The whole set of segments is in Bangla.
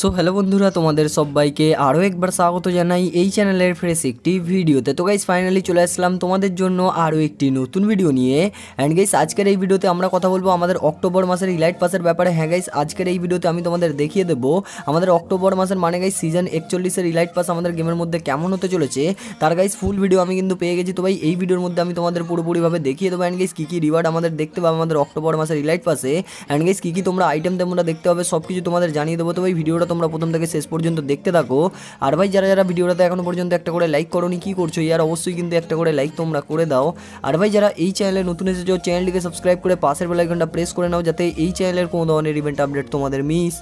সো হ্যালো বন্ধুরা তোমাদের সবাইকে আরও একবার স্বাগত জানাই এই চ্যানেলের ফ্রেশ একটি ভিডিওতে তো গাইস ফাইনালি চলে আসলাম তোমাদের জন্য আরও একটি নতুন ভিডিও নিয়ে অ্যান্ড গাইস আজকের এই ভিডিওতে আমরা কথা বলবো আমাদের অক্টোবর মাসের ইলাইট পাসের ব্যাপারে হ্যাঁ গাইস আজকের এই ভিডিওতে আমি তোমাদের দেখিয়ে দেবো আমাদের অক্টোবর মাসের মানে গাইস সিজন একচল্লিশের ইলাইট পাস আমাদের গেমের মধ্যে কেমন হতে চলেছে তার গাইস ফুল ভিডিও আমি কিন্তু পেয়ে গেছি তো ভাই এই ভিডিওর মধ্যে আমি তোমাদের পুরোপুরিভাবে দেখিয়ে দেবো অ্যান্ড গাইস কী কী রিওয়ার্ড আমাদের দেখতে পাবো আমাদের অক্টোবর মাসের ইলাইট পাসে অ্যান্ড গাইস কী কী তোমরা আইটেম তোমরা দেখতে পাবে সব কিছু তোমাদের জানিয়ে দেবো তো ভাই ভিডিওটা ভিডিওটা তোমরা প্রথম থেকে শেষ পর্যন্ত দেখতে থাকো আর ভাই যারা যারা ভিডিওটাতে এখনো পর্যন্ত একটা করে লাইক করোনি কী করছো ইয়ার অবশ্যই কিন্তু একটা করে লাইক তোমরা করে দাও আর ভাই যারা এই চ্যানেলে নতুন এসেছো চ্যানেলটিকে সাবস্ক্রাইব করে পাশের বেলাইকনটা প্রেস করে নাও যাতে এই চ্যানেলের কোনো ধরনের ইভেন্ট আপডেট তোমাদের মিস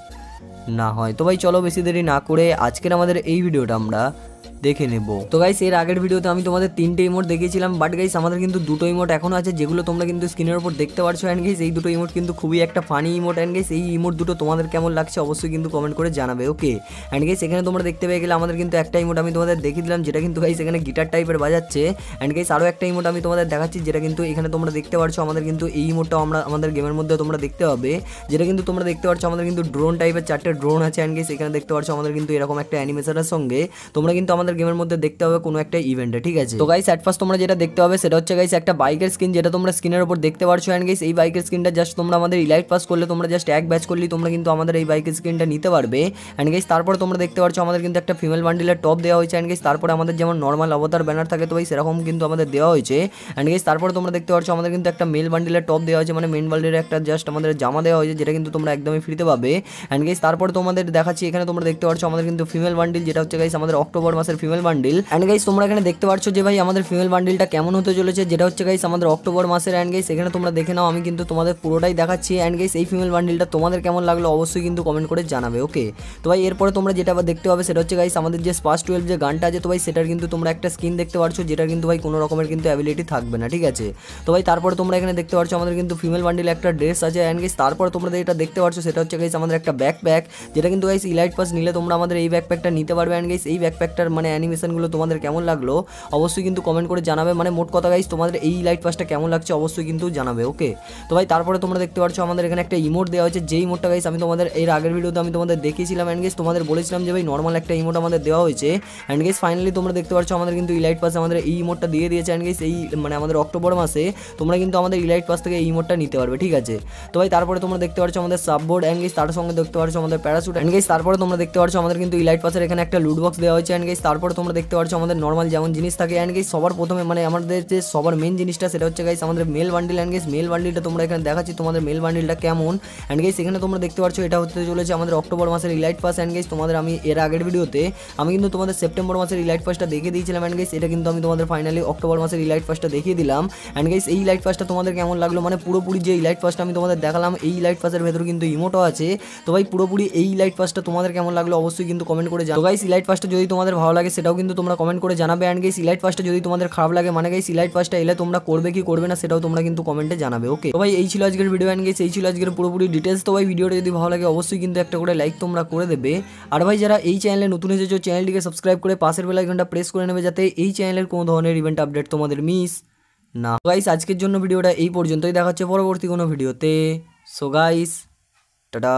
না হয় তো ভাই চলো বেশি দেরি না করে আজকের আমাদের এই ভিডিওটা আমরা দেখে নেব তো গাইস এর আগের ভিডিওতে আমি তোমাদের তিনটে ইমোট দেখিয়েছিলাম বাট গাইস আমাদের কিন্তু দুটো ইমোট এখনো আছে যেগুলো তোমরা কিন্তু স্ক্রিনের উপর দেখতে পারছো অ্যান্ড গাইস এই দুটো ইমোট কিন্তু খুবই একটা ফানি ইমোট অ্যান্ড গাইস এই ইমোট দুটো তোমাদের কেমন লাগছে অবশ্যই কিন্তু কমেন্ট করে জানাবে ওকে অ্যান্ড গাইস এখানে তোমরা দেখতে পেয়ে গেলে আমাদের কিন্তু একটা ইমোট আমি তোমাদের দেখিয়ে দিলাম যেটা কিন্তু গাইস এখানে গিটার টাইপের বাজাচ্ছে অ্যান্ড গাইস আরও একটা ইমোট আমি তোমাদের দেখাচ্ছি যেটা কিন্তু এখানে তোমরা দেখতে পারছো আমাদের কিন্তু এই ইমোটটাও আমরা আমাদের গেমের মধ্যে তোমরা দেখতে পাবে যেটা কিন্তু তোমরা দেখতে পাচ্ছ আমাদের কিন্তু ড্রোন টাইপের চারটে ড্রোন আছে অ্যান্ড গাইস এখানে দেখতে পাচ্ছ আমাদের কিন্তু এরকম একটা অ্যানিমেশনের সঙ্গে তোমরা কিন্তু আমাদের আমাদের গেমের মধ্যে দেখতে হবে কোনো একটা ইভেন্টে ঠিক আছে তো গাইস অ্যাট ফার্স্ট তোমরা যেটা দেখতে হবে সেটা হচ্ছে গাইস একটা বাইকের স্কিন যেটা তোমরা স্ক্রিনের উপর দেখতে পারছো অ্যান্ড গাইস এই বাইকের স্কিনটা জাস্ট তোমরা আমাদের ইলাইট পাস করলে তোমরা জাস্ট এক ব্যাচ করলে তোমরা কিন্তু আমাদের এই বাইকের স্কিনটা নিতে পারবে অ্যান্ড গাইস তারপর তোমরা দেখতে পারছো আমাদের কিন্তু একটা ফিমেল বান্ডিলের টপ দেওয়া হয়েছে অ্যান্ড গাইস তারপরে আমাদের যেমন নর্মাল অবতার ব্যানার থাকে তো ভাই সেরকম কিন্তু আমাদের দেওয়া হয়েছে অ্যান্ড গাইস তারপরে তোমরা দেখতে পারছো আমাদের কিন্তু একটা মেল বান্ডিলের টপ দেওয়া হয়েছে মানে মেন বান্ডিলের একটা জাস্ট আমাদের জামা দেওয়া হয়েছে যেটা কিন্তু তোমরা একদমই ফ্রিতে পাবে অ্যান্ড গাইস তারপরে তোমাদের দেখাচ্ছি এখানে তোমরা দেখতে পারছো আমাদের কিন্তু ফিমেল বান্ডিল যেটা হচ্ছে গাইস আমাদের অক্টোবর মাসের ফিমেল বান্ডিল অ্যান্ড গাইস তোমরা এখানে দেখতে পাচ্ছ যে ভাই আমাদের ফিমেল বান্ডিলটা কেমন হতে চলেছে যেটা হচ্ছে গাইস আমাদের অক্টোবর মাসের অ্যান্ড গাইস এখানে তোমরা দেখে নাও আমি কিন্তু তোমাদের পুরোটাই দেখাচ্ছি অ্যান্ড গাইস এই ফিমেল বান্ডিলটা তোমাদের কেমন লাগলো অবশ্যই কিন্তু কমেন্ট করে জানাবে ওকে তো ভাই এরপরে তোমরা যেটা আবার দেখতে পাবে সেটা হচ্ছে গাইস আমাদের যে স্পাস টুয়েলভ যে গানটা আছে তো ভাই সেটার কিন্তু তোমরা একটা স্কিন দেখতে পাচ্ছ যেটা কিন্তু ভাই কোনো রকমের কিন্তু অ্যাবিলিটি থাকবে না ঠিক আছে তো ভাই তারপরে তোমরা এখানে দেখতে পাচ্ছ আমাদের কিন্তু ফিমেল বান্ডিল একটা ড্রেস আছে অ্যান্ড গাইস তারপর তোমরা যেটা দেখতে পাচ্ছ সেটা হচ্ছে গাইস আমাদের একটা ব্যাকপ্যাক যেটা কিন্তু গাইস ইলাইট পাস নিলে তোমরা আমাদের এই ব্যাকপ্যাকটা নিতে পারবে অ্যান্ড গাইস এই ব্যাকপ্যাকটার মানে অ্যানিমেশনগুলো তোমাদের কেমন লাগলো অবশ্যই কিন্তু কমেন্ট করে জানাবে মানে মোট কথা গাইজ তোমাদের এই লাইট পাসটা কেমন লাগছে অবশ্যই কিন্তু জানাবে ওকে তো ভাই তারপরে তোমরা দেখতে পাচ্ছ আমাদের এখানে একটা ইমোট দেওয়া হয়েছে যেই ইমোটটা গাইজ আমি তোমাদের এর আগের ভিডিওতে আমি তোমাদের দেখিয়েছিলাম অ্যান্ড গেস তোমাদের বলেছিলাম যে ভাই নর্মাল একটা ইমোট আমাদের দেওয়া হয়েছে অ্যান্ড গেস ফাইনালি তোমরা দেখতে পাচ্ছ আমাদের কিন্তু ইলাইট পাস আমাদের এই ইমোটটা দিয়ে দিয়েছে অ্যান্ড গেস এই মানে আমাদের অক্টোবর মাসে তোমরা কিন্তু আমাদের ইলাইট পাস থেকে এই ইমোটটা নিতে পারবে ঠিক আছে তো ভাই তারপরে তোমরা দেখতে পাচ্ছ আমাদের সাববোর্ড অ্যান্ড গেস তার সঙ্গে দেখতে পাচ্ছ আমাদের প্যারাসুট অ্যান্ড গেস তারপরে তোমরা দেখতে পাচ্ছ আমাদের কিন্তু ইলাইট পাসের এখানে একটা লুট বক্স দেওয়া হয়েছে অ্যান্ড গেস তারপরে তোমরা দেখতে পাচ্ছ আমাদের নর্মাল যেমন জিনিস থাকে অ্যান্ড গাইস সবার প্রথমে মানে আমাদের যে সবার মেন জিনিসটা সেটা হচ্ছে গাইস আমাদের male bundle and guys male বান্ডিলটা তোমরা এখানে দেখাচ্ছি তোমাদের মেল বান্ডিলটা কেমন অ্যান্ড গাইস এখানে তোমরা দেখতে পাচ্ছ এটা হতে চলেছে আমাদের অক্টোবর মাসের ইলাইট পাস অ্যান্ড গাইস তোমাদের আমি এর আগের ভিডিওতে আমি কিন্তু তোমাদের সেপ্টেম্বর মাসের ইলাইট পাসটা দেখিয়ে দিয়েছিলাম অ্যান্ড গাইস এটা কিন্তু আমি তোমাদের ফাইনালি অক্টোবর মাসের ইলাইট পাসটা দেখিয়ে দিলাম অ্যান্ড গাইস এই লাইট পাসটা তোমাদের কেমন লাগলো মানে পুরোপুরি যে ইলাইট পাসটা আমি তোমাদের দেখালাম এই লাইট পাসের ভেতর কিন্তু ইমোটো আছে তো ভাই পুরোপুরি এই লাইট পাসটা তোমাদের কেমন লাগলো অবশ্যই কিন্তু কমেন্ট করে যাও গাইস ইলাইট পাসটা যদি তোমাদের ভালো লাগে লাগে সেটাও কিন্তু তোমরা কমেন্ট করে জানাবে অ্যান্ড গেস ইলাইট পাসটা যদি তোমাদের খারাপ লাগে মানে গেস ইলাইট পাসটা এলে তোমরা করবে কি করবে না সেটাও তোমরা কিন্তু কমেন্টে জানাবে ওকে তো ভাই এই ছিল আজকের ভিডিও অ্যান্ড গেস এই ছিল আজকের পুরোপুরি ডিটেলস তো ভাই ভিডিওটা যদি ভালো লাগে অবশ্যই কিন্তু একটা করে লাইক তোমরা করে দেবে আর ভাই যারা এই চ্যানেলে নতুন এসেছো চ্যানেলটিকে সাবস্ক্রাইব করে পাশের ঘন্টা প্রেস করে নেবে যাতে এই চ্যানেলের কোনো ধরনের ইভেন্ট আপডেট তোমাদের মিস না গাইস আজকের জন্য ভিডিওটা এই পর্যন্তই দেখা হচ্ছে পরবর্তী কোনো ভিডিওতে সো গাইস টাটা